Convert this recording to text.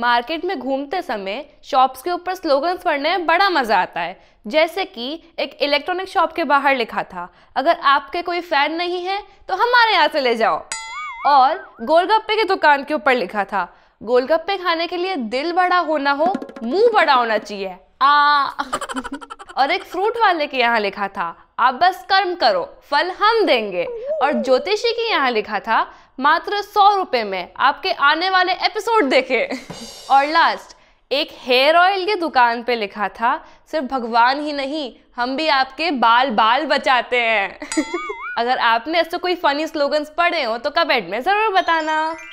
market में घूमते समय शॉप्स के ऊपर स्लोगन्स पढ़ने में बड़ा मज़ा आता है जैसे कि एक इलेक्ट्रॉनिक शॉप के बाहर लिखा था अगर आपके कोई फ़ैन नहीं है तो हमारे यहाँ से ले जाओ और गोलगप्पे की दुकान के ऊपर लिखा था गोलगप्पे खाने के लिए दिल बड़ा होना हो मुंह बड़ा होना चाहिए आ और एक फ्रूट वाले के यहाँ लिखा था आप बस कर्म करो फल हम देंगे और ज्योतिषी की यहाँ लिखा था मात्र सौ रुपये में आपके आने वाले एपिसोड देखे और लास्ट एक हेयर ऑयल की दुकान पे लिखा था सिर्फ भगवान ही नहीं हम भी आपके बाल बाल बचाते हैं अगर आपने ऐसे कोई फनी स्लोगन्स पढ़े हो तो कमेंट में ज़रूर बताना